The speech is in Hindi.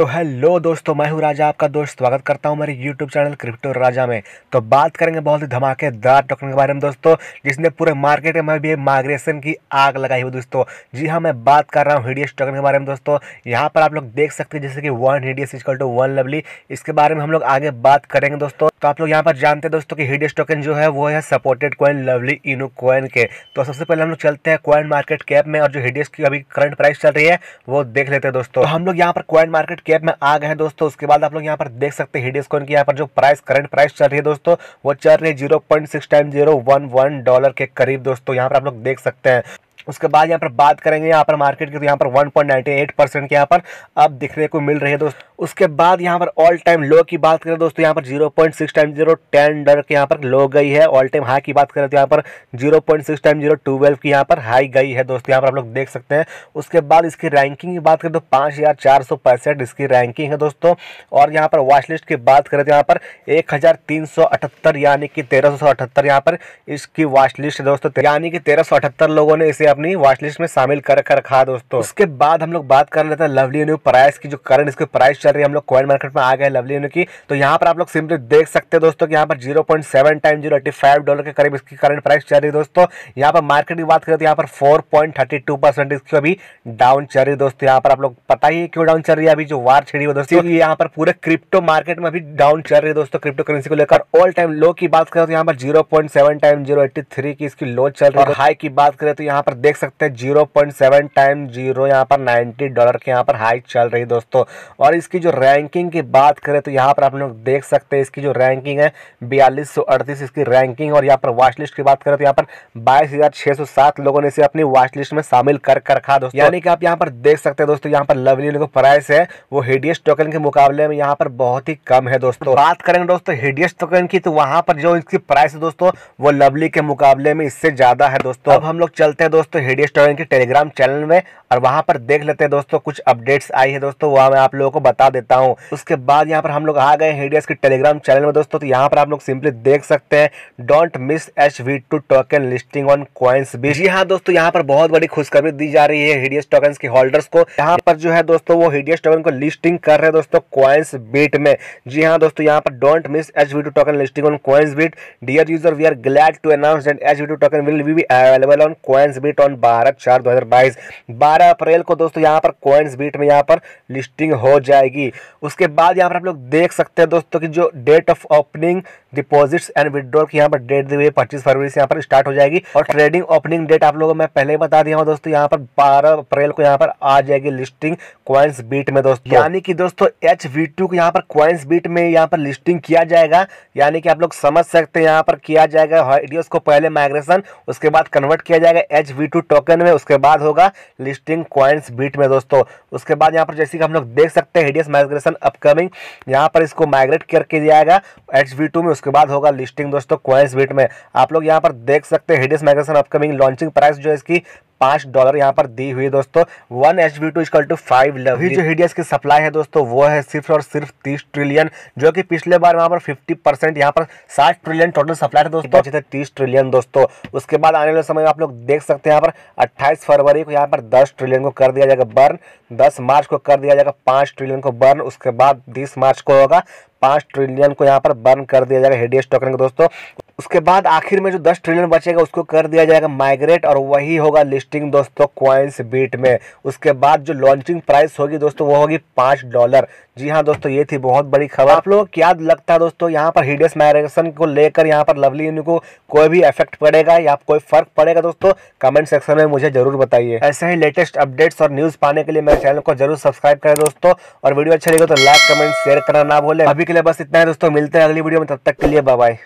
तो हेलो दोस्तों मैं हूं राजा आपका दोस्त स्वागत करता हूं मेरे यूट्यूब चैनल क्रिप्टो राजा में तो बात करेंगे बहुत ही धमाकेदार टोकन के बारे में दोस्तों जिसने पूरे मार्केट में भी माइग्रेशन की आग लगाई हुई दोस्तों जी हां मैं बात कर रहा हूँ हिडियस टोकन के बारे में दोस्तों यहाँ पर आप लोग देख सकते हैं जैसे कि one Hideous equal to one Lovely इसके बारे में हम लोग आगे बात करेंगे दोस्तों तो आप लोग यहाँ पर जानते हैं दोस्तों कि हिडियस टोकन जो है वो है supported coin Lovely Inu coin के तो सबसे पहले हम लोग चलते हैं कॉइन मार्केट कैप में और जो हिडियस की अभी करंट प्राइस चल रही है वो देख लेते हैं दोस्तों तो हम लोग यहाँ पर कॉइन मार्केट कैप में आ गए हैं दोस्तों उसके बाद आप लोग यहाँ पर देख सकते हैं हिडियस कॉइन की यहाँ पर जो प्राइस करंट प्राइस चल रही है दोस्तों वो चल रही है zero point six time zero one one dollar के करीब दोस्तों यहाँ पर आप लोग देख सकते हैं उसके बाद यहाँ पर बात करेंगे यहाँ पर मार्केट की तो यहाँ पर 1.98 परसेंट के यहाँ पर अब दिखने को मिल रही है दोस्तों उसके बाद यहाँ पर ऑल टाइम लो की बात करें दोस्तों यहाँ पर zero point six time zero ten dollar की यहाँ पर लो गई है ऑल टाइम हाई की बात करें तो यहाँ पर zero point six time zero twelve की यहाँ पर हाई गई है दोस्तों यहाँ पर आप लोग देख सकते हैं उसके बाद इसकी रैंकिंग की बात करें तो पाँच हज़ार चार सौ पैंसठ इसकी रैंकिंग है दोस्तों और यहाँ पर वॉच लिस्ट की बात करें तो यहाँ पर एक हज़ार तीन सौ अठहत्तर यानी कि तेरह सौ अठहत्तर यहाँ पर इसकी वॉच लिस्ट है दोस्तों यानी कि तेरह सौ अठहत्तर लोगों ने इसे अपनी वॉच लिस्ट में शामिल कर रखा दोस्तों उसके बाद हम लोग बात कर लेते हैं लवली न्यू प्राइस की जो करंट इसके प्राइस चल रही है हम लोग कॉइन मार्केट में आ गए लवली यूनी की तो यहाँ पर आप लोग सिंपली देख सकते हैं दोस्तों कि यहाँ पर zero point seven time zero eighty five dollar के करीब इसकी करंट प्राइस चल रही है दोस्तों यहाँ पर मार्केट की बात करें तो यहाँ पर four point thirty two percent इसकी अभी डाउन चल रही है दोस्तों यहाँ पर आप लोग पता ही क्यों डाउन चल रही है अभी जो वार छिड़ी हुई दोस्तों यहाँ पर पूरे क्रिप्टो मार्केट में अभी डाउन चल रही है दोस्तों क्रिप्टो करेंसी को लेकर ऑल टाइम लो की बात करें तो यहाँ पर zero point seven time zero eighty three की इसकी लो चल रही है हाई की बात करें तो यहाँ पर देख सकते हैं zero point seven time zero यहाँ पर नाइनटी डॉलर के यहाँ पर हाई चल रही है दोस्तों और इसकी इसकी जो रैंकिंग की बात करें तो यहाँ पर आप लोग देख सकते हैं इसकी जो रैंकिंग है बयालीस इसकी रैंकिंग और यहाँ पर वॉच लिस्ट की बात करें तो यहाँ पर बाईस लोगों ने इसे अपनी वॉच लिस्ट में शामिल कर कर रखा दोस्तों यानी कि आप यहाँ पर देख सकते हैं दोस्तों यहाँ पर लवली जो प्राइस है वो हिडियस टोकन के मुकाबले में यहाँ पर बहुत ही कम है दोस्तों बात करेंगे दोस्तों हिडियस टोकन की तो वहाँ पर जो इसकी प्राइस है दोस्तों वो लवली के मुकाबले में इससे ज्यादा है दोस्तों अब हम लोग चलते हैं दोस्तों हिडियस टोकन के टेलीग्राम चैनल में और वहाँ पर देख लेते हैं दोस्तों कुछ अपडेट्स आई है दोस्तों वहाँ मैं आप लोगों को बता दिखा देता हूँ उसके बाद यहाँ पर हम लोग आ गए हेडियस के टेलीग्राम चैनल में दोस्तों तो यहाँ पर आप लोग सिंपली देख सकते हैं don't miss H V two token listing on Coins भी जी हाँ दोस्तों यहाँ पर बहुत बड़ी खुशखबरी दी जा रही है हेडियस टोकन के होल्डर्स को यहाँ पर जो है दोस्तों वो हेडियस टोकन को लिस्टिंग कर रहे हैं दोस्तों क्वाइंस बीट में जी हाँ दोस्तों यहाँ पर don't miss H V two token listing on Coinsbit dear user we are glad to announce that H V two token will be available on Coinsbit on बारह चार दो हजार बाईस बारह अप्रैल को दोस्तों यहाँ पर क्वाइंस बीट में यहाँ पर लिस्टिंग हो जाएगी जाएगी उसके बाद यहाँ पर आप लोग देख सकते हैं दोस्तों की जो date of opening deposits and withdrawal की यहाँ पर डेट दी हुई है पच्चीस फरवरी से यहाँ पर स्टार्ट हो जाएगी और ट्रेडिंग ओपनिंग डेट आप लोगों को मैं पहले ही बता दिया हूँ दोस्तों यहाँ पर 12 अप्रैल को यहाँ पर आ जाएगी लिस्टिंग क्वाइंस बीट में दोस्तों यानी कि दोस्तों एच वी टू को यहाँ पर क्वाइंस बीट में यहाँ पर लिस्टिंग किया जाएगा यानी कि आप लोग समझ सकते हैं यहाँ पर किया जाएगा हाइडियोस को पहले माइग्रेशन उसके बाद कन्वर्ट किया जाएगा एच वी टू टोकन में उसके बाद होगा लिस्टिंग क्वाइंस बीट में दोस्तों उसके बाद यहाँ पर जैसे कि हम लोग देख सकते हैं हिडियस माइग्रेशन अपकमिंग यहाँ पर इसको माइग्रेट करके जाएगा एच वी टू में उसके बाद होगा लिस्टिंग दोस्तों क्वाइंस बीट में आप लोग यहाँ पर देख सकते हैं Hideous magazine upcoming launching price जो है इसकी पांच डॉलर यहाँ पर दी हुई दोस्तों one H B two equal to five love जो हीडियस की सप्लाई है दोस्तों वो है सिर्फ और सिर्फ तीस ट्रिलियन जो कि पिछले बार वहाँ पर फिफ्टी परसेंट यहाँ पर साठ ट्रिलियन टोटल सप्लाई है दोस्तों अच्छे थे तीस ट्रिलियन दोस्तों उसके बाद आने वाले समय आप लोग देख सकते हैं यहाँ पर अट्ठाईस फरवरी को यहाँ पर दस ट्रिलियन को कर दिया जाएगा बर्न दस मार्च को कर दिया जाएगा पांच ट्रिलियन को बर्न उसके बाद बीस मार्च को होगा पांच ट्रिलियन को यहाँ पर बर्न कर दिया जाएगा हेडियस टोकन को दोस्तों उसके बाद आखिर में जो दस ट्रिलियन बचेगा उसको कर दिया जाएगा माइग्रेट और वही होगा लिस्टिंग दोस्तों क्वाइंस बीट में उसके बाद जो लॉन्चिंग प्राइस होगी दोस्तों वो होगी पाँच डॉलर जी हाँ दोस्तों ये थी बहुत बड़ी खबर आप लोगों को क्या लगता है दोस्तों यहाँ पर हिडियस माइग्रेशन को लेकर यहाँ पर लवली इन को कोई भी इफेक्ट पड़ेगा या कोई फर्क पड़ेगा दोस्तों कमेंट सेक्शन में मुझे जरूर बताइए ऐसे ही लेटेस्ट अपडेट्स और न्यूज़ पाने के लिए मेरे चैनल को जरूर सब्सक्राइब करें दोस्तों और वीडियो अच्छा लगे तो लाइक कमेंट शेयर करना ना भूलें अभी के लिए बस इतना है दोस्तों मिलते हैं अगली वीडियो में तब तक के लिए बाय